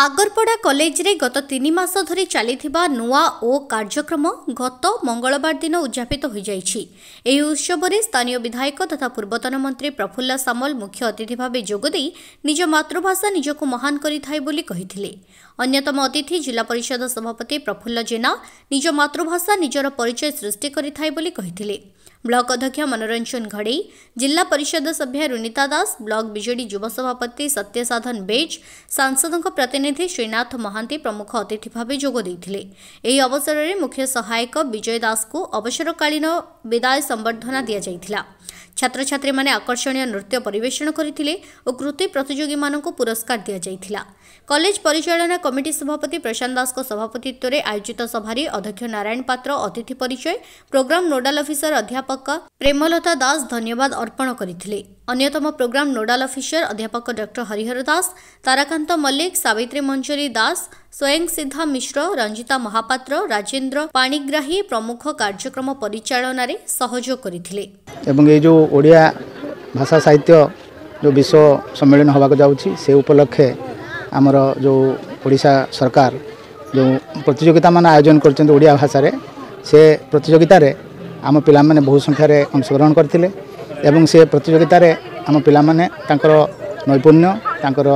ଆଗରପଡ଼ା କଲେଜରେ ଗତ ତିନି ମାସ ଧରି ଚାଲିଥିବା ନୂଆ ଓ କାର୍ଯ୍ୟକ୍ରମ ଗତ ମଙ୍ଗଳବାର ଦିନ ଉଦ୍ଯାପିତ ହୋଇଯାଇଛି ଏହି ଉତ୍ସବରେ ସ୍ଥାନୀୟ ବିଧାୟକ ତଥା ପୂର୍ବତନ ମନ୍ତ୍ରୀ ପ୍ରଫୁଲ୍ଲ ସାମଲ ମୁଖ୍ୟ ଅତିଥି ଭାବେ ଯୋଗଦେଇ ନିଜ ମାତୃଭାଷା ନିଜକୁ ମହାନ କରିଥାଏ ବୋଲି କହିଥିଲେ ଅନ୍ୟତମ ଅତିଥି ଜିଲ୍ଲା ପରିଷଦ ସଭାପତି ପ୍ରଫୁଲ୍ଲ ଜେନା ନିଜ ମାତୃଭାଷା ନିଜର ପରିଚୟ ସୃଷ୍ଟି କରିଥାଏ ବୋଲି କହିଥିଲେ ବ୍ଲକ ଅଧ୍ୟକ୍ଷ ମନୋରଞ୍ଜନ ଘଡ଼େଇ ଜିଲ୍ଲା ପରିଷଦ ସଭ୍ୟା ରୁନିତା ଦାସ ବ୍ଲକ ବିଜେଡି ଯୁବ ସଭାପତି ସତ୍ୟସାଧନ ବେଜ ସାଂସଦଙ୍କ ପ୍ରତିନିଧି ଶ୍ରୀନାଥ ମହାନ୍ତି ପ୍ରମୁଖ ଅତିଥି ଭାବେ ଯୋଗ ଦେଇଥିଲେ ଏହି ଅବସରରେ ମୁଖ୍ୟ ସହାୟକ ବିଜୟ ଦାସଙ୍କୁ ଅବସରକାଳୀନ ବିଦାୟ ସମ୍ବର୍ଦ୍ଧନା ଦିଆଯାଇଥିଲା ଛାତ୍ରଛାତ୍ରୀମାନେ ଆକର୍ଷଣୀୟ ନୃତ୍ୟ ପରିବେଷଣ କରିଥିଲେ ଓ କୃତି ପ୍ରତିଯୋଗୀମାନଙ୍କୁ ପୁରସ୍କାର ଦିଆଯାଇଥିଲା କଲେଜ ପରିଚାଳନା କମିଟି ସଭାପତି ପ୍ରଶାନ୍ତ ଦାସଙ୍କ ସଭାପତିତ୍ୱରେ ଆୟୋଜିତ ସଭାରେ ଅଧ୍ୟକ୍ଷ ନାରାୟଣ ପାତ୍ର ଅତିଥି ପରିଚୟ ପ୍ରୋଗ୍ରାମ ନୋଡାଲ ଅଫିସର ଅଧ୍ୟାପକ ଅଧ୍ୟାପକ ପ୍ରେମଲତା ଦାସ ଧନ୍ୟବାଦ ଅର୍ପଣ କରିଥିଲେ ଅନ୍ୟତମ ପ୍ରୋଗ୍ରାମ ନୋଡାଲ ଅଫିସର ଅଧ୍ୟାପକ ଡକ୍ଟର ହରିହର ଦାସ ତାରାକାନ୍ତ ମଲ୍ଲିକ ସାବିତ୍ରୀ ମଞ୍ଜରୀ ଦାସ ସ୍ୱୟଂସିଦ୍ଧା ମିଶ୍ର ରଞ୍ଜିତା ମହାପାତ୍ର ରାଜେନ୍ଦ୍ର ପାଣିଗ୍ରାହୀ ପ୍ରମୁଖ କାର୍ଯ୍ୟକ୍ରମ ପରିଚାଳନାରେ ସହଯୋଗ କରିଥିଲେ ଏବଂ ଏ ଯେଉଁ ଓଡ଼ିଆ ଭାଷା ସାହିତ୍ୟ ଯେଉଁ ବିଶ୍ୱ ସମ୍ମିଳନୀ ହେବାକୁ ଯାଉଛି ସେ ଉପଲକ୍ଷେ ଆମର ଯେଉଁ ଓଡ଼ିଶା ସରକାର ଯେଉଁ ପ୍ରତିଯୋଗିତାମାନ ଆୟୋଜନ କରିଛନ୍ତି ଓଡ଼ିଆ ଭାଷାରେ ସେ ପ୍ରତିଯୋଗିତାରେ ଆମ ପିଲାମାନେ ବହୁ ସଂଖ୍ୟାରେ ଅଂଶଗ୍ରହଣ କରିଥିଲେ ଏବଂ ସେ ପ୍ରତିଯୋଗିତାରେ ଆମ ପିଲାମାନେ ତାଙ୍କର ନୈପୁଣ୍ୟ ତାଙ୍କର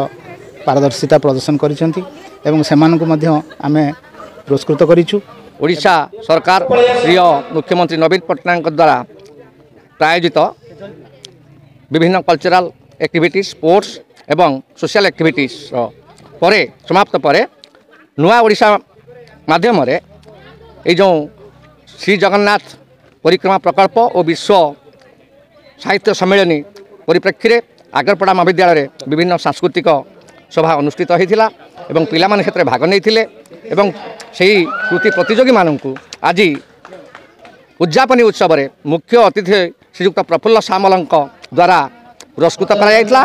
ପାରଦର୍ଶିତା ପ୍ରଦର୍ଶନ କରିଛନ୍ତି ଏବଂ ସେମାନଙ୍କୁ ମଧ୍ୟ ଆମେ ପୁରସ୍କୃତ କରିଛୁ ଓଡ଼ିଶା ସରକାର ପ୍ରିୟ ମୁଖ୍ୟମନ୍ତ୍ରୀ ନବୀନ ପଟ୍ଟନାୟକଙ୍କ ଦ୍ୱାରା ପ୍ରାୟୋଜିତ ବିଭିନ୍ନ କଲଚରାଲ ଆକ୍ଟିଭିଟିସ୍ ସ୍ପୋର୍ଟସ୍ ଏବଂ ସୋସିଆଲ ଆକ୍ଟିଭିଟିସ୍ର ପରେ ସମାପ୍ତ ପରେ ନୂଆ ଓଡ଼ିଶା ମାଧ୍ୟମରେ ଏଇ ଯେଉଁ ଶ୍ରୀଜଗନ୍ନାଥ পরিক্রমা প্রকল্প ও বিশ্ব সাহিত্য সম্মেলনী পরিপ্রেক্ষী আগরপড়া মহাবিদ্যালয়ের বিভিন্ন সাংস্কৃতিক সভা অনুষ্ঠিত হয়েছিল এবং পিলা মানে ক্ষেত্রে ভাগ নিয়ে এবং সেই কৃতি প্রতিযোগী মানুষ আজ উদযাপনী উৎসবের মুখ্য অতিথি শ্রীযুক্ত প্রফুল্ল সামল দ্বারা পুরস্কৃত করা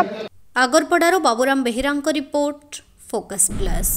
আগরপড়ার বাবুরাম বেহেরাঙ্ক রিপোর্ট ফোকস প্লাস